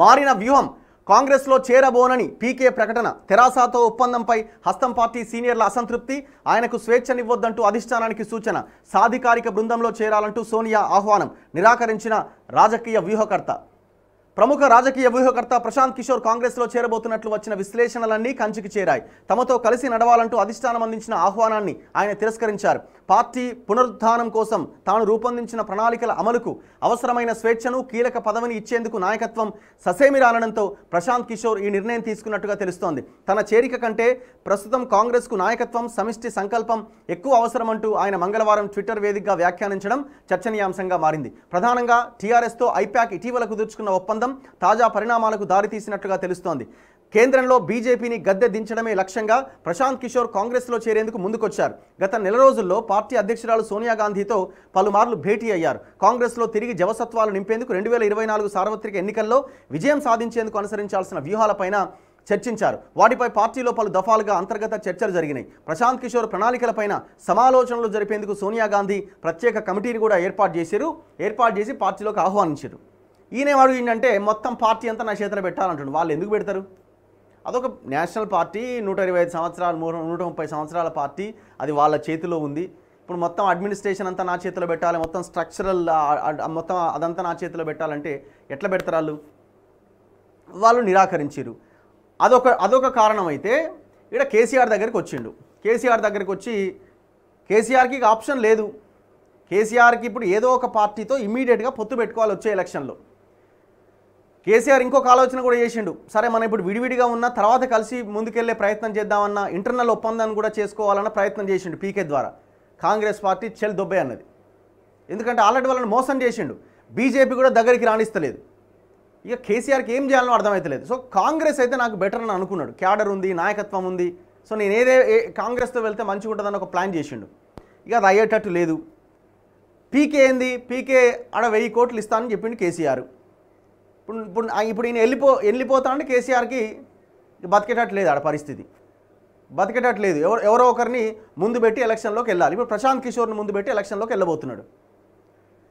మారిన వ్యూహం కాంగ్రెస్లో చేరబోనని పీకే ప్రకటన తెరాసాతో ఒప్పందంపై హస్తం పార్టీ సీనియర్ల అసంతృప్తి ఆయనకు స్వేచ్ఛనివ్వొద్దంటూ అధిష్టానానికి సూచన సాధికారిక బృందంలో చేరాలంటూ సోనియా ఆహ్వానం నిరాకరించిన రాజకీయ వ్యూహకర్త ప్రముఖ రాజకీయ వ్యూహకర్త ప్రశాంత్ కిషోర్ కాంగ్రెస్లో చేరబోతున్నట్లు వచ్చిన విశ్లేషణలన్నీ కంచికి చేరాయి తమతో కలిసి నడవాలంటూ అధిష్టానం అందించిన ఆహ్వానాన్ని ఆయన తిరస్కరించారు పార్టీ పునరుద్ధానం కోసం తాను రూపొందించిన ప్రణాళికల అమలుకు అవసరమైన స్వేచ్ఛను కీలక పదవిని ఇచ్చేందుకు నాయకత్వం ససేమిరాలడంతో ప్రశాంత్ కిషోర్ ఈ నిర్ణయం తీసుకున్నట్టుగా తెలుస్తోంది తన చేరిక కంటే ప్రస్తుతం కాంగ్రెస్కు నాయకత్వం సమిష్టి సంకల్పం ఎక్కువ అవసరమంటూ ఆయన మంగళవారం ట్విట్టర్ వేదికగా వ్యాఖ్యానించడం చర్చనీయాంశంగా మారింది ప్రధానంగా టీఆర్ఎస్తో ఐప్యాక్ ఇటీవల కుదుర్చుకున్న ఒప్పందం తాజా పరిణామాలకు దారితీసినట్లుగా తెలుస్తోంది కేంద్రంలో బీజేపీని గద్దె దించడమే లక్ష్యంగా ప్రశాంత్ కిషోర్ కాంగ్రెస్లో చేరేందుకు ముందుకొచ్చారు గత నెల రోజుల్లో పార్టీ అధ్యక్షురాలు సోనియా గాంధీతో పలుమార్లు భేటీ అయ్యారు కాంగ్రెస్లో తిరిగి జవసత్వాలు నింపేందుకు రెండు వేల ఇరవై నాలుగు సార్వత్రిక ఎన్నికల్లో విజయం సాధించేందుకు అనుసరించాల్సిన వ్యూహాలపైన చర్చించారు వాటిపై పార్టీలో పలు దఫాలుగా అంతర్గత చర్చలు జరిగినాయి ప్రశాంత్ కిషోర్ ప్రణాళికలపైన సమాలోచనలు జరిపేందుకు సోనియా గాంధీ ప్రత్యేక కమిటీని కూడా ఏర్పాటు చేశారు ఏర్పాటు చేసి పార్టీలోకి ఆహ్వానించారు ఈయన ఏంటంటే మొత్తం పార్టీ అంతా నా చేతిలో పెట్టాలంటాడు వాళ్ళు ఎందుకు పెడతారు అదొక నేషనల్ పార్టీ నూట ఇరవై ఐదు సంవత్సరాలు నూట ముప్పై సంవత్సరాల పార్టీ అది వాళ్ళ చేతిలో ఉంది ఇప్పుడు మొత్తం అడ్మినిస్ట్రేషన్ అంతా నా చేతిలో పెట్టాలి మొత్తం స్ట్రక్చరల్ మొత్తం అదంతా నా చేతిలో పెట్టాలంటే ఎట్లా పెడతారు వాళ్ళు వాళ్ళు నిరాకరించారు అదొక అదొక కారణం అయితే ఇక్కడ కేసీఆర్ దగ్గరికి వచ్చిండు కేసీఆర్ దగ్గరికి వచ్చి కేసీఆర్కి ఆప్షన్ లేదు కేసీఆర్కి ఇప్పుడు ఏదో ఒక పార్టీతో ఇమీడియట్గా పొత్తు పెట్టుకోవాలి వచ్చే ఎలక్షన్లో కేసీఆర్ ఇంకొక ఆలోచన కూడా చేసిండు సరే మనం ఇప్పుడు విడివిడిగా ఉన్న తర్వాత కలిసి ముందుకెళ్లే ప్రయత్నం చేద్దామన్న ఇంటర్నల్ ఒప్పందాన్ని కూడా చేసుకోవాలన్న ప్రయత్నం చేసిండు పీకే ద్వారా కాంగ్రెస్ పార్టీ చెల్ దొబ్బే అన్నది ఎందుకంటే ఆల్రెడీ వాళ్ళని మోసం చేసిండు బీజేపీ కూడా దగ్గరికి రాణిస్తలేదు ఇక కేసీఆర్కి ఏం చేయాలో అర్థమవుతలేదు సో కాంగ్రెస్ అయితే నాకు బెటర్ అని అనుకున్నాడు క్యాడర్ ఉంది నాయకత్వం ఉంది సో నేను ఏదే కాంగ్రెస్తో వెళ్తే మంచిగా ఉంటుందని ఒక ప్లాన్ చేసిండు ఇక అది అయ్యేటట్టు లేదు పీకే ఏంది పీకే ఆడ వెయ్యి కోట్లు ఇస్తానని చెప్పిండు కేసీఆర్ ఇప్పుడు ఇప్పుడు ఇప్పుడు ఈయన వెళ్ళిపో వెళ్ళిపోతానంటే కేసీఆర్కి బతికేటట్టు లేదు ఆడ పరిస్థితి బతికేటట్టు లేదు ఎవరు ఎవరో ఒకరిని ముందు పెట్టి ఎలక్షన్లోకి వెళ్ళాలి ఇప్పుడు ప్రశాంత్ కిషోర్ని ముందు పెట్టి ఎలక్షన్లోకి వెళ్ళబోతున్నాడు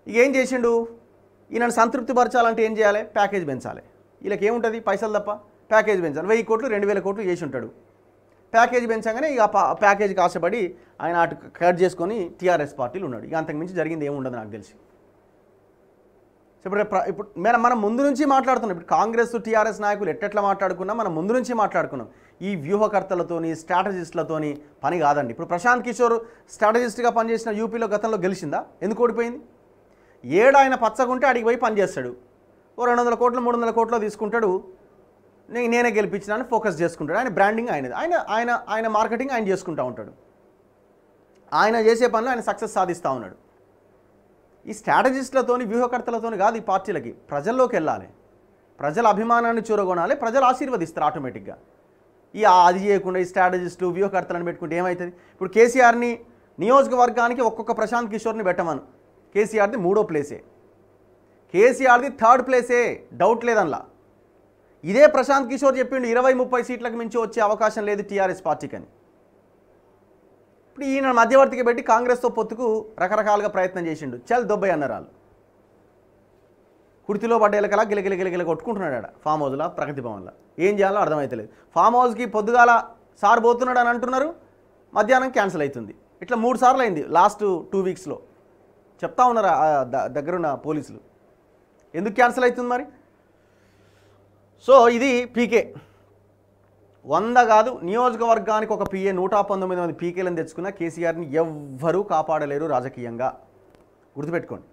ఇక ఏం చేసిండు ఈయనను సంతృప్తి పరచాలంటే ఏం చేయాలి ప్యాకేజ్ పెంచాలి వీళ్ళకి ఏముంటుంది పైసలు తప్ప ప్యాకేజ్ పెంచాలి వెయ్యి కోట్లు రెండు వేల కోట్లు చేసి ఉంటాడు ప్యాకేజ్ పెంచగానే ఇక ప్యాకేజ్కి ఆశపడి ఆయన అటు కట్ చేసుకొని టీఆర్ఎస్ పార్టీలు ఉన్నాడు ఇక అంతకుమించి జరిగింది ఏముండదు నాకు తెలిసి ఇప్పుడు ఇప్పుడు మనం మనం ముందు నుంచి మాట్లాడుతున్నాం ఇప్పుడు కాంగ్రెస్ టీఆర్ఎస్ నాయకులు ఎట్టెట్లా మాట్లాడుకున్నా మనం ముందు నుంచి మాట్లాడుకున్నాం ఈ వ్యూహకర్తలతోని స్ట్రాటజిస్టులతోని పని కాదండి ఇప్పుడు ప్రశాంత్ కిషోర్ స్ట్రాటజిస్ట్గా పనిచేసిన యూపీలో గతంలో గెలిచిందా ఎందుకు ఓడిపోయింది ఏడు ఆయన పచ్చకుంటే అడిగి పోయి పనిచేస్తాడు ఓ రెండు వందల కోట్లు మూడు వందల కోట్లు తీసుకుంటాడు నేను నేనే గెలిపించినాను ఫోకస్ చేసుకుంటాడు ఆయన బ్రాండింగ్ ఆయనది ఆయన ఆయన ఆయన మార్కెటింగ్ ఆయన చేసుకుంటూ ఉంటాడు ఆయన చేసే పనులు ఆయన సక్సెస్ సాధిస్తూ ఉన్నాడు ఈ స్ట్రాటజిస్టులతోని వ్యూహకర్తలతోని కాదు ఈ పార్టీలకి ప్రజల్లోకి వెళ్ళాలి ప్రజల అభిమానాన్ని చూరగొనాలి ప్రజలు ఆశీర్వదిస్తారు ఆటోమేటిక్గా ఈ అది చేయకుండా ఈ స్ట్రాటజిస్టులు వ్యూహకర్తలను పెట్టుకుంటే ఏమవుతుంది ఇప్పుడు కేసీఆర్ని నియోజకవర్గానికి ఒక్కొక్క ప్రశాంత్ కిషోర్ని పెట్టమను కేసీఆర్ది మూడో ప్లేసే కేసీఆర్ది థర్డ్ ప్లేసే డౌట్ లేదనలా ఇదే ప్రశాంత్ కిషోర్ చెప్పిండు ఇరవై ముప్పై సీట్లకు మించి వచ్చే అవకాశం లేదు టీఆర్ఎస్ పార్టీకి అని ఇప్పుడు ఈయన మధ్యవర్తికి పెట్టి కాంగ్రెస్తో పొత్తుకు రకరకాలుగా ప్రయత్నం చేసిండు చల్ దొబ్బై అన్నారు వాళ్ళు కుర్తిలో పడ్డ ఎలకలా గిలగిల గిలగిల కొట్టుకుంటున్నాడు ఆడ ఫామ్ హౌస్లో ప్రగతి భవన్లో ఏం చేయాలో అర్థమవుతలేదు ఫామ్ హౌస్కి పొద్దుగాల సార్ పోతున్నాడు అని అంటున్నారు మధ్యాహ్నం క్యాన్సిల్ అవుతుంది ఇట్లా మూడు సార్లు అయింది లాస్ట్ టూ వీక్స్లో చెప్తా ఉన్నారు దగ్గరున్న పోలీసులు ఎందుకు క్యాన్సిల్ అవుతుంది మరి సో ఇది పీకే వంద కాదు నియోజకవర్గానికి ఒక పిఏ నూట పంతొమ్మిది మంది పీకేలను తెచ్చుకున్న కేసీఆర్ని ఎవ్వరూ కాపాడలేరు రాజకీయంగా గుర్తుపెట్టుకోండి